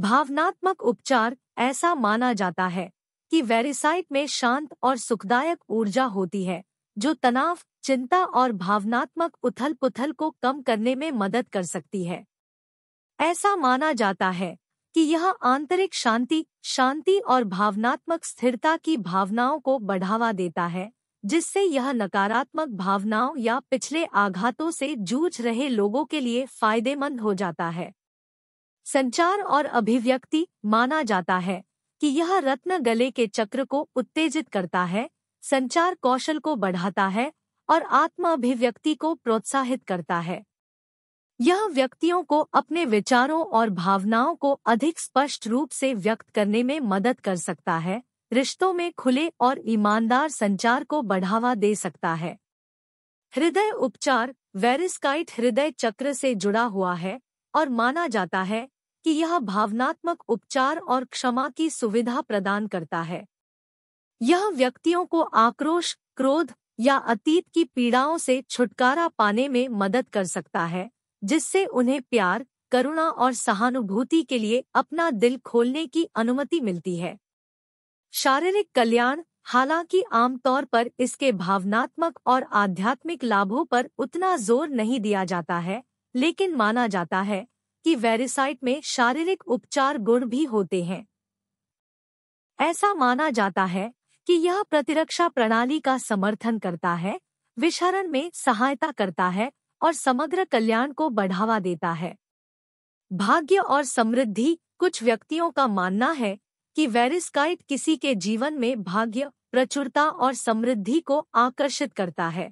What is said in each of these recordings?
भावनात्मक उपचार ऐसा माना जाता है कि वेरिसाइट में शांत और सुखदायक ऊर्जा होती है जो तनाव चिंता और भावनात्मक उथल पुथल को कम करने में मदद कर सकती है ऐसा माना जाता है कि यह आंतरिक शांति शांति और भावनात्मक स्थिरता की भावनाओं को बढ़ावा देता है जिससे यह नकारात्मक भावनाओं या पिछले आघातों से जूझ रहे लोगों के लिए फायदेमंद हो जाता है संचार और अभिव्यक्ति माना जाता है कि यह रत्न गले के चक्र को उत्तेजित करता है संचार कौशल को बढ़ाता है और आत्म अभिव्यक्ति को प्रोत्साहित करता है यह व्यक्तियों को अपने विचारों और भावनाओं को अधिक स्पष्ट रूप से व्यक्त करने में मदद कर सकता है रिश्तों में खुले और ईमानदार संचार को बढ़ावा दे सकता है हृदय उपचार वेरिस्काइट हृदय चक्र से जुड़ा हुआ है और माना जाता है कि यह भावनात्मक उपचार और क्षमा की सुविधा प्रदान करता है यह व्यक्तियों को आक्रोश क्रोध या अतीत की पीड़ाओं से छुटकारा पाने में मदद कर सकता है जिससे उन्हें प्यार करुणा और सहानुभूति के लिए अपना दिल खोलने की अनुमति मिलती है शारीरिक कल्याण हालांकि आमतौर पर इसके भावनात्मक और आध्यात्मिक लाभों पर उतना जोर नहीं दिया जाता है लेकिन माना जाता है कि वेरिसाइट में शारीरिक उपचार गुण भी होते हैं ऐसा माना जाता है कि यह प्रतिरक्षा प्रणाली का समर्थन करता है विषहरण में सहायता करता है और समग्र कल्याण को बढ़ावा देता है भाग्य और समृद्धि कुछ व्यक्तियों का मानना है कि वेरिस्काइट किसी के जीवन में भाग्य प्रचुरता और समृद्धि को आकर्षित करता है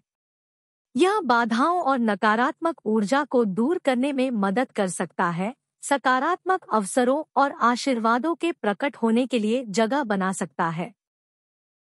यह बाधाओं और नकारात्मक ऊर्जा को दूर करने में मदद कर सकता है सकारात्मक अवसरों और आशीर्वादों के प्रकट होने के लिए जगह बना सकता है